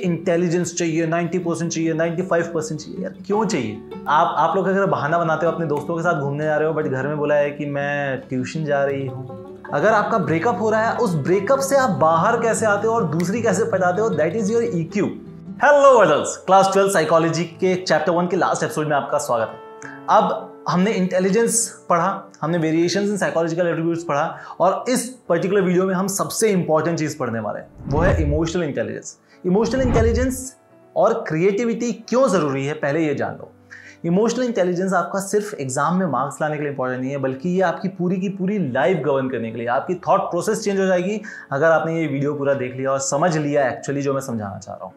Intelligence चाहिए 90 percent चाहिए 95 percent चाहिए यार क्यों चाहिए आप आप लोग अगर बहाना बनाते हो अपने दोस्तों के साथ घूमने जा रहे हो बट घर में बोला है कि मैं ट्यूशन जा रही हूँ अगर आपका ब्रेकअप हो रहा है उस ब्रेकअप से आप बाहर कैसे आते हो और दूसरी कैसे पहचाते हो that is your E Q hello adult class twelfth psychology के चैप्टर वन के लास्ट एपिसोड में आपका स्वागत है अब हमने इंटेलिजेंस पढ़ा हमने वेरिएशन इन साइकोलॉजिकल एट्रीब्यूट्स पढ़ा और इस पर्टिकुलर वीडियो में हम सबसे इंपॉर्टेंट चीज़ पढ़ने वाले हैं वो है इमोशनल इंटेलिजेंस इमोशनल इंटेलिजेंस और क्रिएटिविटी क्यों ज़रूरी है पहले ये जान लो इमोशनल इंटेलिजेंस आपका सिर्फ एग्जाम में मार्क्स लाने के लिए इंपॉर्टेंट नहीं है बल्कि ये आपकी पूरी की पूरी लाइफ गवर्न करने के लिए आपकी थॉट प्रोसेस चेंज हो जाएगी अगर आपने ये वीडियो पूरा देख लिया और समझ लिया एक्चुअली जो मैं समझाना चाह रहा हूँ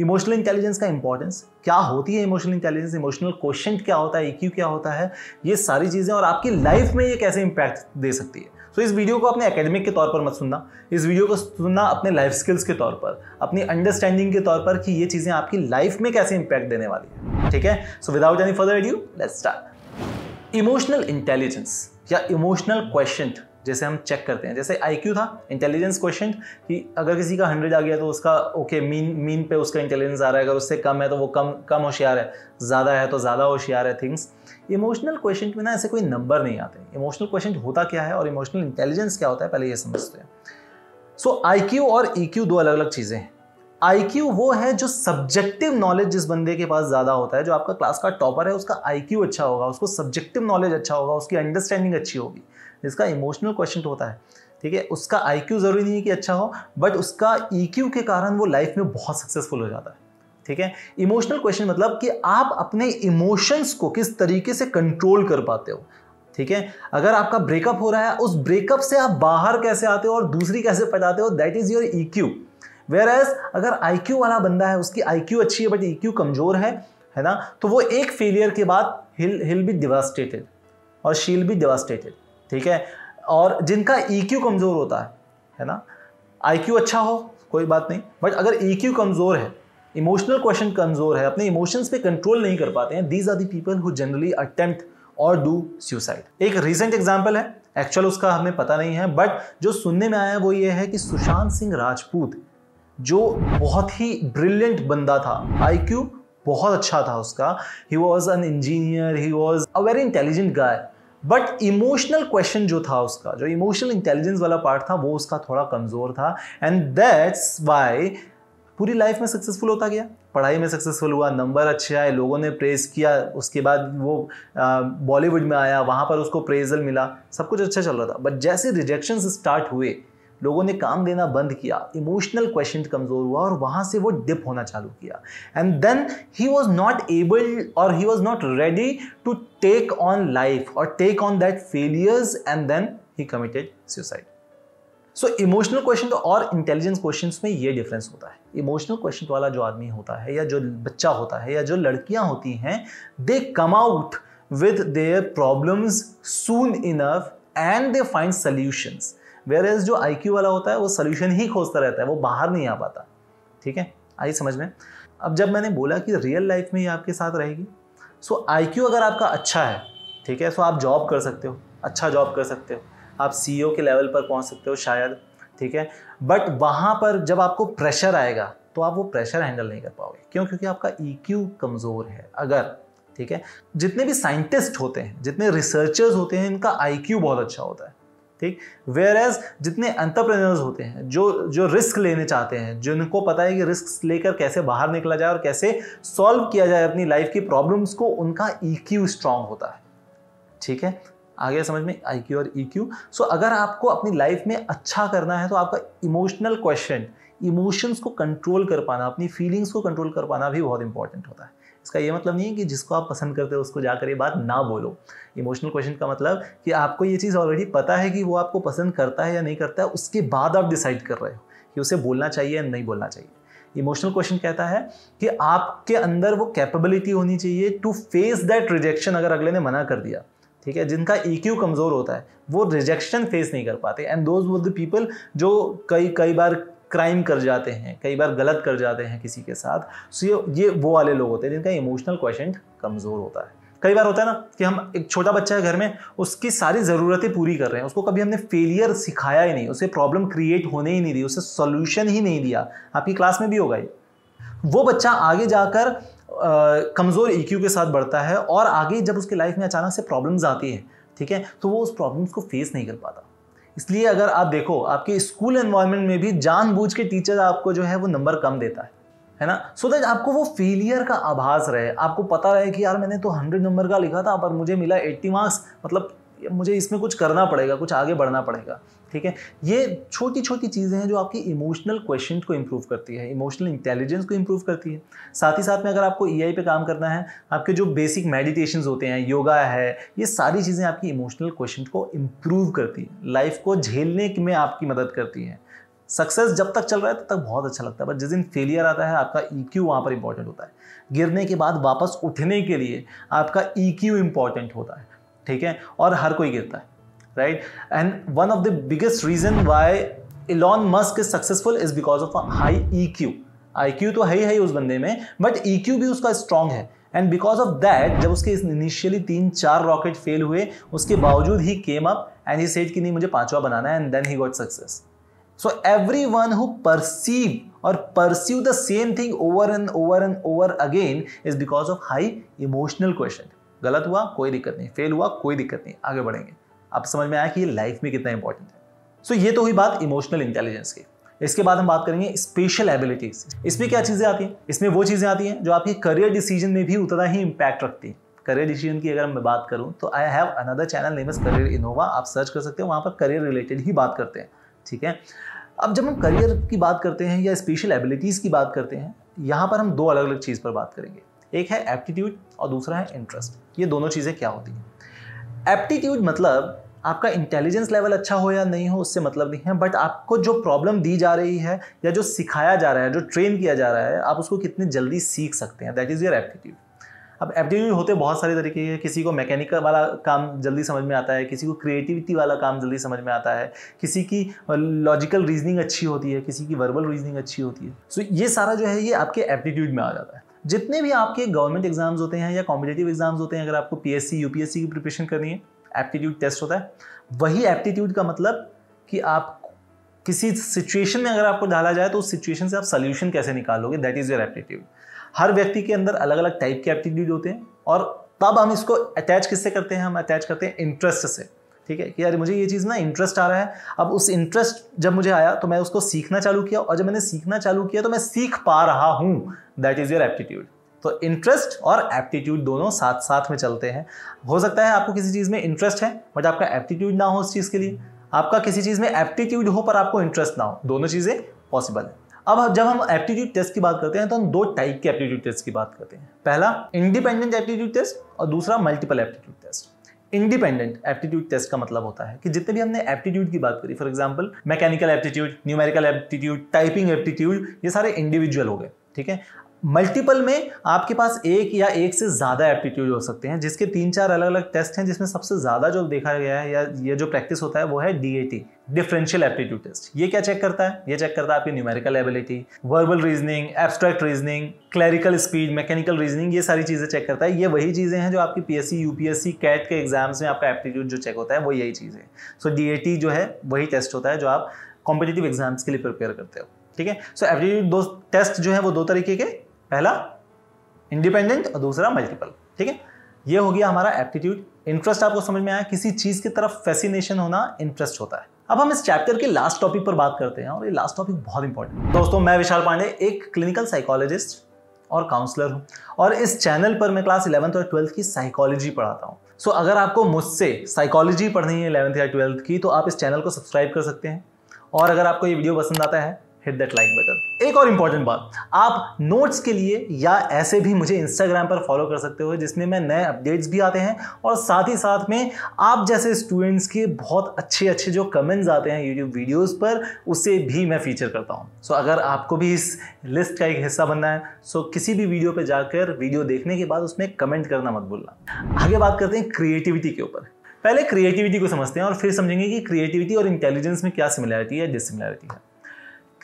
इमोशनल इंटेलिजेंस का इंपॉर्टेंस क्या होती है इमोशनल इंटेलिजेंस इमोशनल क्वेश्चन क्या होता है ई e क्या होता है ये सारी चीज़ें और आपकी लाइफ में ये कैसे इम्पैक्ट दे सकती है सो so, इस वीडियो को अपने एकेडमिक के तौर पर मत सुनना इस वीडियो को सुनना अपने लाइफ स्किल्स के तौर पर अपनी अंडरस्टैंडिंग के तौर पर कि ये चीज़ें आपकी लाइफ में कैसे इंपैक्ट देने वाली है ठीक है so without any further you let's start emotional intelligence या इमोशनल क्वेश्चन जैसे हम चेक करते हैं जैसे आई था इंटेलिजेंस क्वेश्चन कि अगर किसी का हंड्रेड आ गया तो उसका ओके मीन मीन पे उसका इंटेलिजेंस आ रहा है अगर उससे कम है तो वो कम कम होशियार है ज़्यादा है तो ज़्यादा होशियार है थिंग्स इमोशनल क्वेश्चन में ना ऐसे कोई नंबर नहीं आते इमोशनल क्वेश्चन होता क्या है और इमोशनल इंटेलिजेंस क्या होता है पहले ये समझते हैं सो आई और ई e दो अलग अलग चीज़ें हैं आई वो है जो सब्जेक्टिव नॉलेज जिस बंदे के पास ज़्यादा होता है जो आपका क्लास का टॉपर है उसका आई अच्छा होगा उसको सब्जेक्टिव नॉलेज अच्छा होगा उसकी अंडरस्टैंडिंग अच्छी होगी जिसका इमोशनल तो क्वेश्चन होता है ठीक है उसका आई ज़रूरी नहीं है कि अच्छा हो बट उसका ई e के कारण वो लाइफ में बहुत सक्सेसफुल हो जाता है ठीक है इमोशनल क्वेश्चन मतलब कि आप अपने इमोशंस को किस तरीके से कंट्रोल कर पाते हो ठीक है अगर आपका ब्रेकअप हो रहा है उस ब्रेकअप से आप बाहर कैसे आते हो और दूसरी कैसे पैदाते हो that is your E Q whereas अगर आई क्यू वाला बंदा है उसकी आई क्यू अच्छी है बट ई क्यू कमजोर है है ना तो वो एक फेलियर के बाद हिल हिल बी डिवास्टेटेड और शील बी डिवास्टेटेड ठीक है और जिनका क्यू e कमज़ोर होता है है ना क्यू अच्छा हो कोई बात नहीं बट अगर क्यू e कमज़ोर है इमोशनल क्वेश्चन कमज़ोर है अपने इमोशंस पे कंट्रोल नहीं कर पाते हैं these are the people who generally attempt और डू सुसाइड एक रिसेंट एग्जाम्पल है एक्चुअल उसका हमें पता नहीं है बट जो सुनने में आया वो ये है कि सुशांत सिंह राजपूत जो बहुत ही ब्रिलियंट बंदा था क्यू बहुत अच्छा था उसका he was an engineer he was a very intelligent guy but emotional question जो था उसका जो इमोशनल इंटेलिजेंस वाला पार्ट था वो उसका थोड़ा कमज़ोर था एंड दैट्स वाई पूरी लाइफ में सक्सेसफुल होता गया पढ़ाई में सक्सेसफुल हुआ नंबर अच्छे आए लोगों ने प्रेज़ किया उसके बाद वो बॉलीवुड में आया वहाँ पर उसको प्रेजल मिला सब कुछ अच्छा चल रहा था बट जैसे रिजेक्शन स्टार्ट हुए लोगों ने काम देना बंद किया इमोशनल क्वेश्चन कमज़ोर हुआ और वहां से वो डिप होना चालू किया and then he was not able और he was not ready to take on life और take on that failures and then he committed suicide so emotional question और इंटेलिजेंस क्वेश्चन में ये डिफरेंस होता है इमोशनल क्वेश्चन वाला जो आदमी होता है या जो बच्चा होता है या जो लड़कियां होती हैं they come out with their problems soon enough and they find solutions whereas जो आई वाला होता है वो सोल्यूशन ही खोजता रहता है वो बाहर नहीं आ पाता ठीक है आई समझ में अब जब मैंने बोला कि रियल लाइफ में ये आपके साथ रहेगी सो आई अगर आपका अच्छा है ठीक है सो आप जॉब कर सकते हो अच्छा जॉब कर सकते हो आप सी e के लेवल पर पहुंच सकते हो शायद ठीक है बट वहाँ पर जब आपको प्रेशर आएगा तो आप वो प्रेशर हैंडल नहीं कर पाओगे क्यों क्योंकि आपका ई e कमज़ोर है अगर ठीक है जितने भी साइंटिस्ट होते हैं जितने रिसर्चर्स होते हैं इनका आई बहुत अच्छा होता है ठीक वेयर एज जितने एंटरप्रेन्योर्स होते हैं जो जो रिस्क लेने चाहते हैं जिनको पता है कि रिस्क लेकर कैसे बाहर निकला जाए और कैसे सॉल्व किया जाए अपनी लाइफ की प्रॉब्लम्स को उनका ई क्यू स्ट्रांग होता है ठीक है आगे समझ में आई क्यू और ई क्यू सो अगर आपको अपनी लाइफ में अच्छा करना है तो आपका इमोशनल क्वेश्चन इमोशंस को कंट्रोल कर पाना अपनी फीलिंग्स को कंट्रोल कर पाना भी बहुत इंपॉर्टेंट होता है इसका ये मतलब नहीं है कि जिसको आप पसंद करते हो उसको जाकर ये बात ना बोलो इमोशनल क्वेश्चन का मतलब कि आपको ये चीज़ ऑलरेडी पता है कि वो आपको पसंद करता है या नहीं करता है उसके बाद आप डिसाइड कर रहे हो कि उसे बोलना चाहिए या नहीं बोलना चाहिए इमोशनल क्वेश्चन कहता है कि आपके अंदर वो कैपेबिलिटी होनी चाहिए टू फेस दैट रिजेक्शन अगर अगले ने मना कर दिया ठीक है जिनका ई e कमज़ोर होता है वो रिजेक्शन फेस नहीं कर पाते एंड दोज द पीपल जो कई कई बार क्राइम कर जाते हैं कई बार गलत कर जाते हैं किसी के साथ सो ये ये वो वाले लोग होते हैं जिनका इमोशनल क्वेश्चन कमज़ोर होता है कई बार होता है ना कि हम एक छोटा बच्चा है घर में उसकी सारी ज़रूरतें पूरी कर रहे हैं उसको कभी हमने फेलियर सिखाया ही नहीं उसे प्रॉब्लम क्रिएट होने ही नहीं दी उसे सोल्यूशन ही नहीं दिया आपकी क्लास में भी होगा ये वो बच्चा आगे जाकर कमज़ोर ई e के साथ बढ़ता है और आगे जब उसकी लाइफ में अचानक से प्रॉब्लम्स आती हैं ठीक है तो वो उस प्रॉब्लम्स को फेस नहीं कर पाता इसलिए अगर आप देखो आपके स्कूल एनवायरनमेंट में भी जानबूझ के टीचर आपको जो है वो नंबर कम देता है है ना सो so दैट आपको वो फेलियर का आभास रहे आपको पता रहे कि यार मैंने तो हंड्रेड नंबर का लिखा था पर मुझे मिला एट्टी मार्क्स मतलब मुझे इसमें कुछ करना पड़ेगा कुछ आगे बढ़ना पड़ेगा ठीक है ये छोटी छोटी चीज़ें हैं जो आपकी इमोशनल क्वेश्चन को इम्प्रूव करती है इमोशनल इंटेलिजेंस को इम्प्रूव करती है साथ ही साथ में अगर आपको ई e पे काम करना है आपके जो बेसिक मेडिटेशन होते हैं योगा है ये सारी चीज़ें आपकी इमोशनल क्वेश्चन को इम्प्रूव करती है लाइफ को झेलने में आपकी मदद करती है सक्सेस जब तक चल रहा है तब तक बहुत अच्छा लगता है बट जिस दिन फेलियर आता है आपका ई e क्यू वहाँ पर इंपॉर्टेंट होता है गिरने के बाद वापस उठने के लिए आपका ई क्यू इंपॉर्टेंट होता है ठीक है और हर कोई गिरता है right? And one of the biggest reason why Elon Musk is successful is because of a high EQ. IQ तो है ही उस बंदे में बट EQ भी उसका स्ट्रॉन्ग है एंड बिकॉज ऑफ दैट जब उसके इनिशियली तीन चार रॉकेट फेल हुए उसके बावजूद he came up and he set कि नहीं मुझे पांचवा बनाना है and then he got success so everyone who perceive और perceive the same thing over and over and over again is because of high emotional question गलत हुआ कोई दिक्कत नहीं फेल हुआ कोई दिक्कत नहीं आगे बढ़ेंगे आप समझ में आया कि ये लाइफ में कितना इंपॉर्टेंट है सो so, ये तो हुई बात इमोशनल इंटेलिजेंस की इसके बाद हम बात करेंगे स्पेशल एबिलिटीज इसमें क्या चीज़ें आती हैं इसमें वो चीज़ें आती हैं जो आपके करियर डिसीजन में भी उतना ही इम्पैक्ट रखती हैं करियर डिसीजन की अगर मैं बात करूं तो I have another channel name is career Innova आप सर्च कर सकते हो वहाँ पर करियर रिलेटेड ही बात करते हैं ठीक है अब जब हम करियर की बात करते हैं या स्पेशल एबिलिटीज़ की बात करते हैं यहाँ पर हम दो अलग अलग चीज़ पर बात करेंगे एक है एप्टीट्यूड और दूसरा है इंटरेस्ट ये दोनों चीज़ें क्या होती हैं एप्टीट्यूड मतलब आपका इंटेलिजेंस लेवल अच्छा हो या नहीं हो उससे मतलब नहीं है बट आपको जो प्रॉब्लम दी जा रही है या जो सिखाया जा रहा है जो ट्रेन किया जा रहा है आप उसको कितनी जल्दी सीख सकते हैं दैट इज़ योर एप्टीट्यूड अब एप्टीट्यूड होते बहुत सारे तरीके हैं किसी को मैकेनिकल वाला काम जल्दी समझ में आता है किसी को क्रिएटिविटी वाला काम जल्दी समझ में आता है किसी की लॉजिकल रीजनिंग अच्छी होती है किसी की वर्बल रीजनिंग अच्छी होती है सो so, ये सारा जो है ये आपके एप्टीट्यूड में आ जाता है जितने भी आपके गवर्नमेंट एग्जाम्स होते हैं या कॉम्पिटेटिव एग्जाम्स होते हैं अगर आपको पीएससी यूपीएससी की प्रिपरेशन करनी है एप्टीट्यूड टेस्ट होता है वही एप्टीट्यूड का मतलब कि आप किसी सिचुएशन में अगर आपको डाला जाए तो उस सिचुएशन से आप सोल्यूशन कैसे निकालोगे दैट इज़ योर एप्टीट्यूड हर व्यक्ति के अंदर अलग अलग टाइप के एप्टीट्यूड होते हैं और तब हम इसको अटैच किससे करते हैं हम अटैच करते हैं इंटरेस्ट से ठीक है कि यार मुझे ये चीज़ ना इंटरेस्ट आ रहा है अब उस इंटरेस्ट जब मुझे आया तो मैं उसको सीखना चालू किया और जब मैंने सीखना चालू किया तो मैं सीख पा रहा हूँ दैट इज़ योर एप्टीट्यूड तो इंटरेस्ट और एप्टीट्यूड दोनों साथ साथ में चलते हैं हो सकता है आपको किसी चीज़ में इंटरेस्ट है बट आपका एप्टीट्यूड ना हो उस चीज़ के लिए आपका किसी चीज़ में एप्टीट्यूड हो पर आपको इंटरेस्ट ना हो दोनों चीज़ें पॉसिबल है अब जब हम एप्टीट्यूड टेस्ट की बात करते हैं तो हम दो टाइप के एप्टीट्यूड टेस्ट की बात करते हैं पहला इंडिपेंडेंट एप्टीट्यूड टेस्ट और दूसरा multiple aptitude test independent aptitude test का मतलब होता है कि जितने भी हमने एप्टीट्यूड की बात करी for example mechanical aptitude numerical aptitude typing aptitude ये सारे इंडिविजुअल हो गए ठीक है मल्टीपल में आपके पास एक या एक से ज़्यादा एप्टीट्यूड हो सकते हैं जिसके तीन चार अलग अलग टेस्ट हैं जिसमें सबसे ज़्यादा जो देखा गया है या ये जो प्रैक्टिस होता है वो है डी डिफरेंशियल एप्टीट्यूड टेस्ट ये क्या चेक करता है ये चेक करता है आपकी numerical ability verbal reasoning abstract reasoning clerical speed mechanical reasoning ये सारी चीज़ें चेक करता है ये वही चीज़ें हैं जो आपकी पीएससी यूपीएससी कैट के एग्जाम्स में आपका एप्टीट्यूड जो चेक होता है वो यही चीज़ है सो डी जो है वही टेस्ट होता है जो आप कॉम्पिटेटिव एग्जाम्स के लिए प्रिपेयर करते हो ठीक है सो एप्टीट्यूड दो टेस्ट जो है वो दो तरीके के पहला इंडिपेंडेंट और दूसरा मल्टीपल ठीक है ये हो गया हमारा एप्टीट्यूड इंटरेस्ट आपको समझ में आया किसी चीज़ की तरफ फैसिनेशन होना इंटरेस्ट होता है अब हम इस चैप्टर के लास्ट टॉपिक पर बात करते हैं और ये लास्ट टॉपिक बहुत इंपॉर्टेंट दोस्तों मैं विशाल पांडे एक क्लिनिकल साइकोलॉजिस्ट और काउंसलर हूँ और इस चैनल पर मैं क्लास इलेवंथ और ट्वेल्थ की साइकोलॉजी पढ़ाता हूँ सो so, अगर आपको मुझसे साइकोलॉजी पढ़नी है इलेवंथ या ट्वेल्थ की तो आप इस चैनल को सब्सक्राइब कर सकते हैं और अगर आपको ये वीडियो पसंद आता है हिट दैट लाइक बटन एक और इंपॉर्टेंट बात आप नोट्स के लिए या ऐसे भी मुझे इंस्टाग्राम पर फॉलो कर सकते हो जिसमें मैं नए अपडेट्स भी आते हैं और साथ ही साथ में आप जैसे स्टूडेंट्स के बहुत अच्छे अच्छे जो कमेंट्स आते हैं यूट्यूब वीडियोज पर उसे भी मैं फीचर करता हूँ सो so, अगर आपको भी इस लिस्ट का एक हिस्सा बनना है सो so किसी भी वीडियो पर जाकर वीडियो देखने के बाद उसमें कमेंट करना मत भूलना आगे बात करते हैं क्रिएटिविटी के ऊपर पहले क्रिएटिविटी को समझते हैं और फिर समझेंगे कि क्रिएटिविटी और इंटेलिजेंस में क्या सिमिलैरिटी है डिसिमिलैरिटी है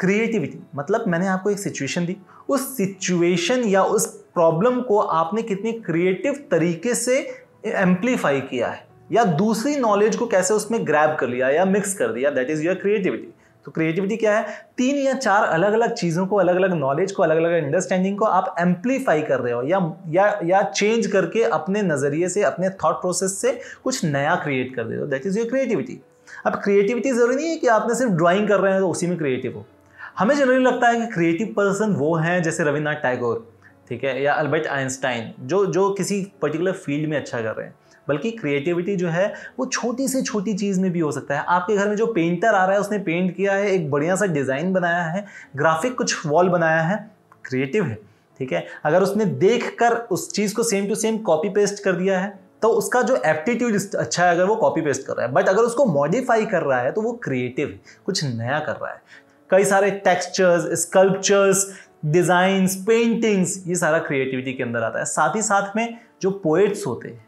क्रिएटिविटी मतलब मैंने आपको एक सिचुएशन दी उस सिचुएशन या उस प्रॉब्लम को आपने कितनी क्रिएटिव तरीके से एम्पलीफाई किया है या दूसरी नॉलेज को कैसे उसमें ग्रैब कर लिया या मिक्स कर दिया दैट इज़ योर क्रिएटिविटी तो क्रिएटिविटी क्या है तीन या चार अलग अलग चीज़ों को अलग अलग नॉलेज को अलग अलग अंडरस्टैंडिंग को आप एम्पलीफाई कर रहे हो या या या चेंज करके अपने नज़रिए से अपने थॉट प्रोसेस से कुछ नया क्रिएट कर रहे हो दैट इज़ योर क्रिएटिविटी अब क्रिएटिविटी ज़रूरी नहीं है कि आपने सिर्फ ड्राइंग कर रहे हैं तो उसी में क्रिएटिव हो हमें जनरली लगता है कि क्रिएटिव पर्सन वो हैं जैसे रविन्द्रनाथ टैगोर ठीक है या अल्बर्ट आइंस्टाइन जो जो किसी पर्टिकुलर फील्ड में अच्छा कर रहे हैं बल्कि क्रिएटिविटी जो है वो छोटी से छोटी चीज़ में भी हो सकता है आपके घर में जो पेंटर आ रहा है उसने पेंट किया है एक बढ़िया सा डिज़ाइन बनाया है ग्राफिक कुछ वॉल बनाया है क्रिएटिव है ठीक है अगर उसने देख कर उस चीज़ को same to same copy paste कर दिया है तो उसका जो एप्टीट्यूड अच्छा है अगर वो कॉपी पेस्ट कर रहा है बट अगर उसको मॉडिफाई कर रहा है तो वो क्रिएटिव कुछ नया कर रहा है कई सारे टेक्सचर्स स्कल्पचर्स डिज़ाइंस पेंटिंग्स ये सारा क्रिएटिविटी के अंदर आता है साथ ही साथ में जो पोएट्स होते हैं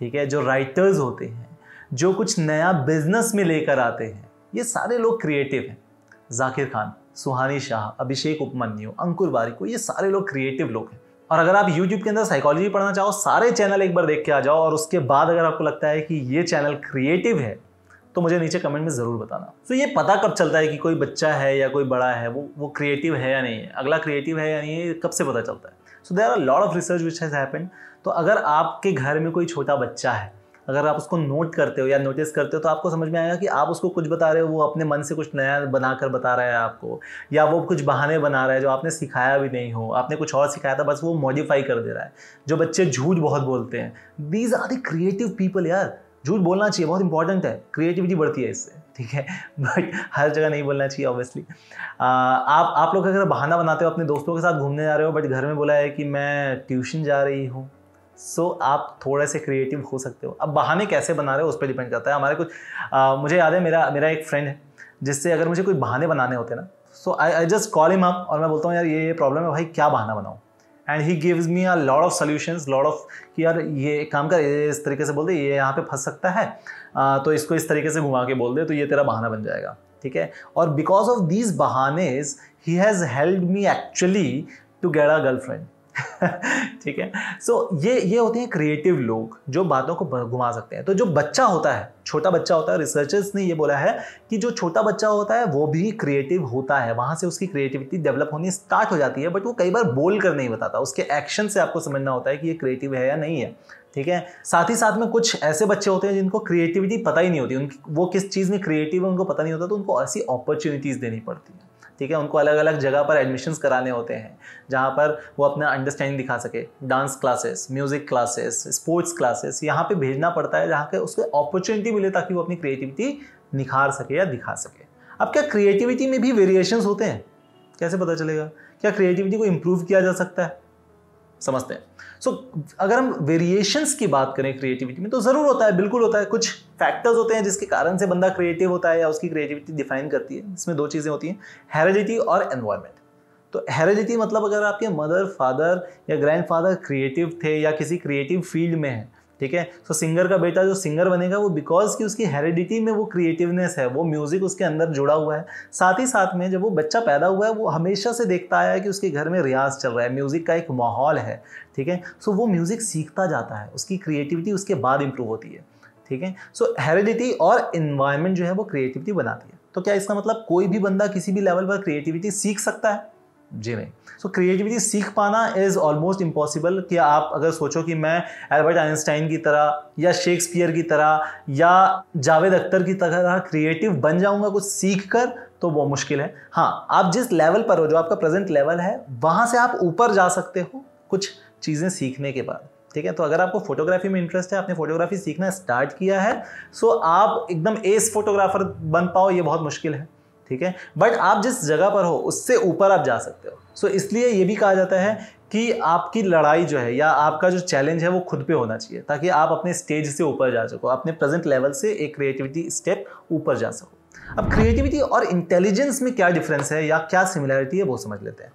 ठीक है जो राइटर्स होते हैं जो कुछ नया बिजनेस में लेकर आते हैं ये सारे लोग क्रिएटिव हैं जाकिर खान सुहानी शाह अभिषेक उपमन्यु अंकुर बारिको ये सारे लोग क्रिएटिव लोग हैं और अगर आप YouTube के अंदर साइकोलॉजी पढ़ना चाहो सारे चैनल एक बार देख के आ जाओ और उसके बाद अगर आपको लगता है कि ये चैनल क्रिएटिव है तो मुझे नीचे कमेंट में ज़रूर बताना तो ये पता कब चलता है कि कोई बच्चा है या कोई बड़ा है वो वो क्रिएटिव है या नहीं है अगला क्रिएटिव है या नहीं है कब से पता चलता है so there are lot of research which has happen तो अगर आपके घर में कोई छोटा बच्चा है अगर आप उसको नोट करते हो या नोटिस करते हो तो आपको समझ में आएगा कि आप उसको कुछ बता रहे हो वो अपने मन से कुछ नया बनाकर बता रहा है आपको या वो कुछ बहाने बना रहा है जो आपने सिखाया भी नहीं हो आपने कुछ और सिखाया था बस वो मॉडिफाई कर दे रहा है जो बच्चे झूठ बहुत बोलते हैं these are the creative people यार झूठ बोलना चाहिए बहुत इंपॉर्टेंट है क्रिएटिविटी बढ़ती है इससे ठीक है बट हर जगह नहीं बोलना चाहिए ऑब्वियसली आप आप लोग अगर बहाना बनाते हो अपने दोस्तों के साथ घूमने जा रहे हो बट घर में बोला है कि मैं ट्यूशन जा रही हूँ सो so, आप थोड़े से क्रिएटिव हो सकते हो अब बहाने कैसे बना रहे हो उस पर डिपेंड करता है हमारे कुछ आ, मुझे याद है मेरा मेरा एक फ्रेंड है जिससे अगर मुझे कोई बहाने बनाने होते ना so I I just call him up और मैं बोलता हूँ यार ये प्रॉब्लम है भाई क्या बहाना बनाऊँ and he gives me a lot of solution lot of कि यार ये काम कर इस तरीके से बोल दे ये यहाँ पे फंस सकता है आ, तो इसको इस तरीके से घुमा के बोल दे तो ये तेरा बहाना बन जाएगा ठीक है और बिकॉज ऑफ दीज बहानेज he has helped me actually to get a girlfriend ठीक है सो so, ये ये होते हैं क्रिएटिव लोग जो बातों को घुमा सकते हैं तो जो बच्चा होता है छोटा बच्चा होता है रिसर्चर्स ने ये बोला है कि जो छोटा बच्चा होता है वो भी क्रिएटिव होता है वहाँ से उसकी क्रिएटिविटी डेवलप होनी स्टार्ट हो जाती है बट वो कई बार बोल कर नहीं बताता उसके एक्शन से आपको समझना होता है कि ये क्रिएटिव है या नहीं है ठीक है साथ ही साथ में कुछ ऐसे बच्चे होते हैं जिनको क्रिएटिविटी पता ही नहीं होती उनकी वो किस चीज़ में क्रिएटिव है उनको पता नहीं होता तो उनको ऐसी अपॉर्चुनिटीज़ देनी पड़ती है ठीक है उनको अलग अलग जगह पर एडमिशन्स कराने होते हैं जहाँ पर वो अपना अंडरस्टैंडिंग दिखा सके dance classes music classes sports classes यहाँ पे भेजना पड़ता है जहाँ के उसको अपॉर्चुनिटी मिले ताकि वो अपनी क्रिएटिविटी निखार सके या दिखा सके अब क्या क्रिएटिविटी में भी वेरिएशंस होते हैं कैसे पता चलेगा क्या क्रिएटिविटी को इम्प्रूव किया जा सकता है समझते हैं सो so, अगर हम वेरिएशंस की बात करें क्रिएटिविटी में तो ज़रूर होता है बिल्कुल होता है कुछ फैक्टर्स होते हैं जिसके कारण से बंदा क्रिएटिव होता है या उसकी क्रिएटिविटी डिफाइन करती है इसमें दो चीज़ें होती हैं हेरिडिटी और एनवायरमेंट तो हेरिडिटी मतलब अगर आपके मदर फादर या ग्रैंड फादर क्रिएटिव थे या किसी क्रिएटिव फील्ड में हैं ठीक है तो सिंगर का बेटा जो सिंगर बनेगा वो बिकॉज की उसकी हेरिडिटी में वो क्रिएटिवनेस है वो म्यूज़िक उसके अंदर जुड़ा हुआ है साथ ही साथ में जब वो बच्चा पैदा हुआ है वो हमेशा से देखता आया है कि उसके घर में रियाज चल रहा है म्यूज़िक का एक माहौल है ठीक है सो वो म्यूज़िक सीखता जाता है उसकी क्रिएटिविटी उसके बाद इंप्रूव होती है ठीक है सो हेरिडिटी और इन्वायरमेंट जो है वो क्रिएटिविटी बनाती है तो क्या इसका मतलब कोई भी बंदा किसी भी लेवल पर क्रिएटिविटी सीख सकता है जी नहीं सो क्रिएटिविटी सीख पाना इज़ ऑलमोस्ट इम्पॉसिबल कि आप अगर सोचो कि मैं एल्बर्ट आइंस्टाइन की तरह या शेक्सपियर की तरह या जावेद अख्तर की तरह क्रिएटिव बन जाऊंगा कुछ सीख कर तो वो मुश्किल है हाँ आप जिस लेवल पर हो जो आपका प्रेजेंट लेवल है वहाँ से आप ऊपर जा सकते हो कुछ चीज़ें सीखने के बाद ठीक है तो अगर आपको फोटोग्राफी में इंटरेस्ट है आपने फोटोग्राफी सीखना स्टार्ट किया है सो आप एकदम एस फोटोग्राफर बन पाओ ये बहुत मुश्किल है ठीक है बट आप जिस जगह पर हो उससे ऊपर आप जा सकते हो सो so, इसलिए ये भी कहा जाता है कि आपकी लड़ाई जो है या आपका जो चैलेंज है वो खुद पे होना चाहिए ताकि आप अपने स्टेज से ऊपर जा सको अपने प्रेजेंट लेवल से एक क्रिएटिविटी स्टेप ऊपर जा सको अब क्रिएटिविटी और इंटेलिजेंस में क्या डिफरेंस है या क्या सिमिलैरिटी है वो समझ लेते हैं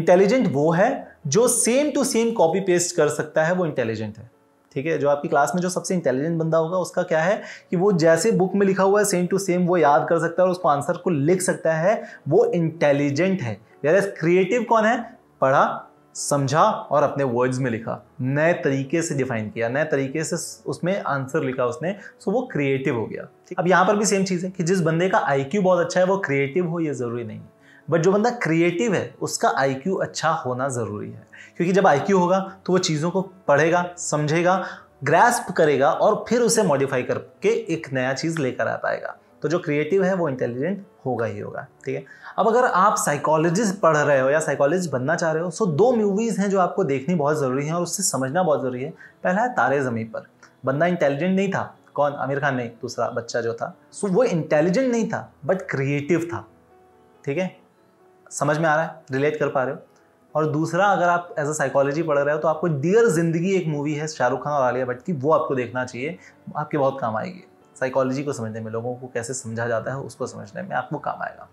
इंटेलिजेंट वो है जो same to same copy paste कर सकता है वो इंटेलिजेंट है ठीक है जो आपकी क्लास में जो सबसे इंटेलिजेंट बंदा होगा उसका क्या है कि वो जैसे बुक में लिखा हुआ है सेम टू सेम वो याद कर सकता है और उसको आंसर को लिख सकता है वो इंटेलिजेंट है यार क्रिएटिव कौन है पढ़ा समझा और अपने वर्ड्स में लिखा नए तरीके से डिफाइन किया नए तरीके से उसमें आंसर लिखा उसने सो वो क्रिएटिव हो गया अब यहाँ पर भी सेम चीज़ है कि जिस बंदे का आईक्यू बहुत अच्छा है वो क्रिएटिव हो ये ज़रूरी नहीं है बट जो बंदा क्रिएटिव है उसका आईक्यू अच्छा होना ज़रूरी है क्योंकि जब आईक्यू होगा तो वो चीज़ों को पढ़ेगा समझेगा ग्रैस्प करेगा और फिर उसे मॉडिफाई करके एक नया चीज़ लेकर आ पाएगा तो जो क्रिएटिव है वो इंटेलिजेंट होगा ही होगा ठीक है अब अगर आप साइकोलॉजिस्ट पढ़ रहे हो या साइकोलॉजिस्ट बनना चाह रहे हो सो दो मूवीज़ हैं जो आपको देखनी बहुत ज़रूरी है और उससे समझना बहुत ज़रूरी है पहला है तारे ज़मीन पर बंदा इंटेलिजेंट नहीं था कौन आमिर खान नहीं दूसरा बच्चा जो था सो वो इंटेलिजेंट नहीं था बट क्रिएटिव था ठीक है समझ में आ रहा है रिलेट कर पा रहे हो और दूसरा अगर आप एज अ साइकोलॉजी पढ़ रहे हो तो आपको डियर जिंदगी एक मूवी है शाहरुख खान और आलिया भट्ट की वो आपको देखना चाहिए आपके बहुत काम आएगी साइकोलॉजी को समझने में लोगों को कैसे समझा जाता है उसको समझने में आपको काम आएगा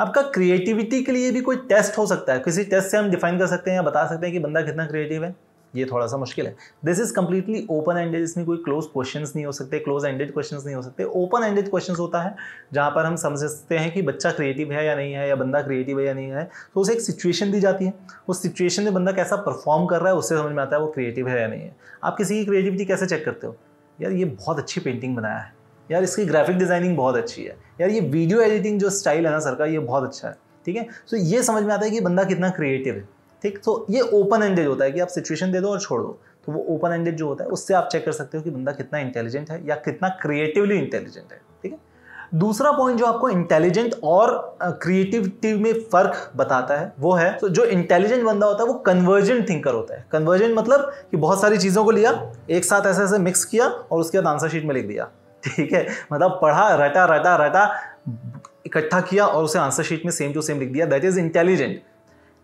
आपका क्रिएटिविटी के लिए भी कोई टेस्ट हो सकता है किसी टेस्ट से हम डिफाइन कर सकते हैं या बता सकते हैं कि बंदा कितना क्रिएटिव है ये थोड़ा सा मुश्किल है this is completely open ended इसमें कोई क्लोज क्वेश्चन नहीं हो सकते क्लोज एंडेड क्वेश्चन नहीं हो सकते ओपन एंडेड क्वेश्चन होता है जहाँ पर हम समझ सकते हैं कि बच्चा क्रिएटिव है या नहीं है या बंदा क्रिएटिव है या नहीं है तो उसे एक सिचुएशन दी जाती है उस सिचुएशन में बंदा कैसा परफॉर्म कर रहा है उससे समझ में आता है वो क्रिएटिव है या नहीं है आप किसी की क्रिएटिविटी कैसे चेक करते हो यार ये बहुत अच्छी पेंटिंग बनाया है यार इसकी ग्राफिक डिज़ाइनिंग बहुत अच्छी है यार ये वीडियो एडिटिंग जो स्टाइल है ना सर का ये बहुत अच्छा है ठीक है सो ये समझ में आता है कि बंदा कितना क्रिएटिव है ठीक तो ये ओपन एंडेड होता है कि आप सिचुएशन दे दो और छोड़ दो तो वो ओपन एंडेड जो होता है उससे आप चेक कर सकते हो कि बंदा कितना इंटेलिजेंट है या कितना क्रिएटिवली इंटेलिजेंट है ठीक है दूसरा पॉइंट जो आपको इंटेलिजेंट और क्रिएटिविटी में फर्क बताता है वो है तो जो इंटेलिजेंट बंदा होता है वो कन्वर्जेंट थिंकर होता है कन्वर्जेंट मतलब कि बहुत सारी चीज़ों को लिया एक साथ ऐसे ऐसे मिक्स किया और उसके बाद आंसर शीट में लिख दिया ठीक है मतलब पढ़ा रटा रटा रटा इकट्ठा किया और उसे आंसर शीट में सेम टू सेम लिख दिया दैट इज इंटेलिजेंट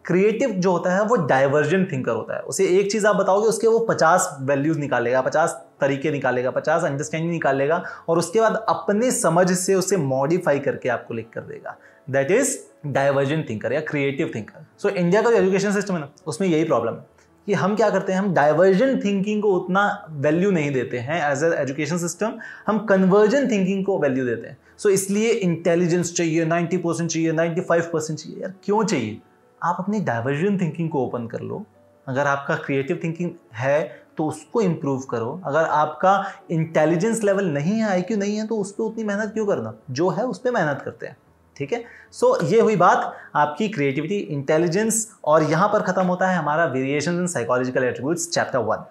क्रिएटिव जो होता है वो डाइवर्जेंट थिंकर होता है उसे एक चीज़ आप बताओगे उसके वो पचास वैल्यूज़ निकालेगा पचास तरीके निकालेगा पचास अंडरस्टैंडिंग निकालेगा और उसके बाद अपने समझ से उसे मॉडिफाई करके आपको लिख कर देगा दैट इज डाइवर्जेंट थिंकर या क्रिएटिव थिंकर सो इंडिया का जो एजुकेशन सिस्टम है ना उसमें यही प्रॉब्लम है कि हम क्या करते हैं हम डाइवर्जन थिंकिंग को उतना वैल्यू नहीं देते हैं एज ए एजुकेशन सिस्टम हम कन्वर्जन थिंकिंग को वैल्यू देते हैं सो so, इसलिए इंटेलिजेंस चाहिए नाइन्टी परसेंट चाहिए फाइव परसेंट चाहिए यार क्यों चाहिए आप अपनी डाइवर्जन थिंकिंग को ओपन कर लो अगर आपका क्रिएटिव थिंकिंग है तो उसको इम्प्रूव करो अगर आपका इंटेलिजेंस लेवल नहीं है आई नहीं है तो उस पर उतनी मेहनत क्यों करना जो है उस पर मेहनत करते हैं ठीक है सो so, ये हुई बात आपकी क्रिएटिविटी इंटेलिजेंस और यहाँ पर ख़त्म होता है हमारा variation in psychological attributes chapter one